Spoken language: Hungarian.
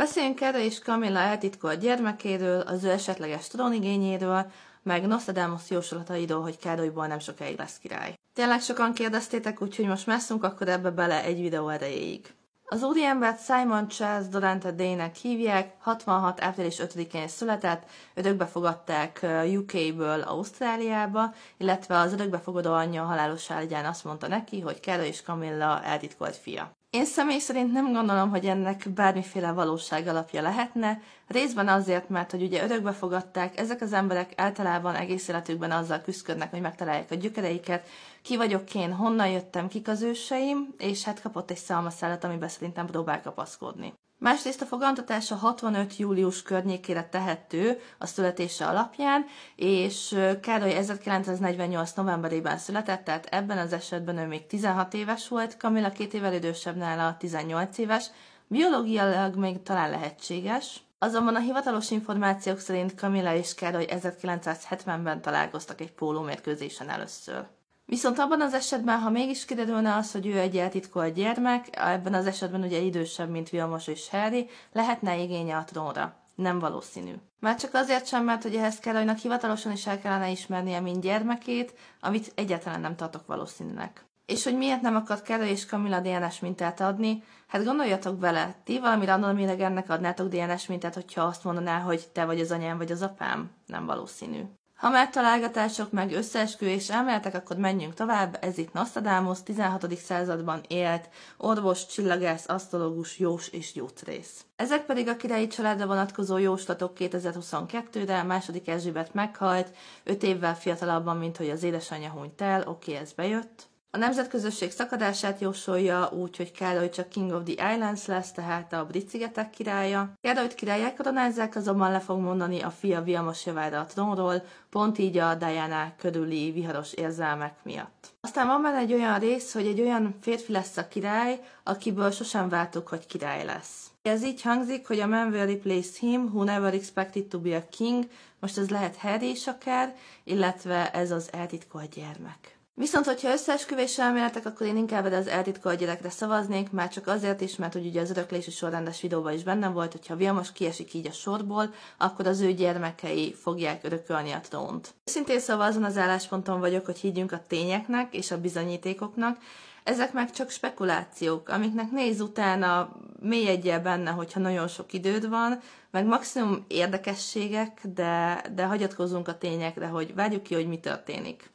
Beszéljünk erre is Kamilla eltitkolt gyermekéről, az ő esetleges trónigényéről, meg Nostradamus jósolataidól, hogy Károlyból nem sokáig lesz király. Tényleg sokan kérdeztétek, úgyhogy most messzünk akkor ebbe bele egy videó erejéig. Az úriembert Simon Charles Dorante Day-nek hívják, 66. április 5-én született, örökbe fogadták UK-ből Ausztráliába, illetve az örökbefogadó anyja halálos ágyán azt mondta neki, hogy Kera és Camilla eltitkolt fia. Én személy szerint nem gondolom, hogy ennek bármiféle valóság alapja lehetne, részben azért, mert hogy ugye örökbe fogadták, ezek az emberek általában egész életükben azzal küzdködnek, hogy megtalálják a gyökereiket, ki vagyok én, honnan jöttem, kik az őseim, és hát kapott egy szalmaszállat, amiben szerintem próbál kapaszkodni. Másrészt a fogantatása 65. július környékére tehető a születése alapján, és Károly 1948. novemberében született, tehát ebben az esetben ő még 16 éves volt, Kamila két évvel idősebb nála 18 éves, biológiailag még talán lehetséges, Azonban a hivatalos információk szerint Kamila és Károly 1970-ben találkoztak egy pólómérkőzésen először. Viszont abban az esetben, ha mégis kiderülne az, hogy ő egy eltitkolt gyermek, ebben az esetben ugye idősebb, mint Vilmos és Harry, lehetne igénye a trónra. Nem valószínű. Már csak azért sem, mert hogy ehhez Károlynak hivatalosan is el kellene ismernie, mint gyermekét, amit egyáltalán nem tartok valószínűnek. És hogy miért nem akart Carol és Camilla DNS mintát adni? Hát gondoljatok bele, ti valami random ennek adnátok DNS mintát, hogyha azt mondaná, hogy te vagy az anyám vagy az apám? Nem valószínű. Ha már találgatások, meg összeesküvés elméletek, akkor menjünk tovább. Ez itt Nostradamus, 16. században élt orvos, csillagász, asztrológus, jós és gyógyszerész. Ezek pedig a királyi családra vonatkozó jóslatok 2022-re, második Erzsébet meghalt, 5 évvel fiatalabban, mint hogy az édesanyja hunyt el, oké, ez bejött. A nemzetközösség szakadását jósolja úgy, hogy Károly csak King of the Islands lesz, tehát a brit szigetek királya. Károlyt királyák koronázzák, azonban le fog mondani a fia Vilmos javára a trónról, pont így a Diana körüli viharos érzelmek miatt. Aztán van már egy olyan rész, hogy egy olyan férfi lesz a király, akiből sosem vártuk, hogy király lesz. Ez így hangzik, hogy a man will replace him, who never expected to be a king, most ez lehet Harry is akár, illetve ez az eltitkolt gyermek. Viszont, hogyha összeesküvés elméletek, akkor én inkább az eltitkolt gyerekre szavaznék, már csak azért is, mert hogy ugye az öröklési sorrendes videóban is benne volt, hogyha Vilmos kiesik így a sorból, akkor az ő gyermekei fogják örökölni a trónt. Szintén szóval azon az állásponton vagyok, hogy higgyünk a tényeknek és a bizonyítékoknak, ezek meg csak spekulációk, amiknek néz utána, egyel benne, hogyha nagyon sok időd van, meg maximum érdekességek, de, de hagyatkozunk a tényekre, hogy várjuk ki, hogy mi történik.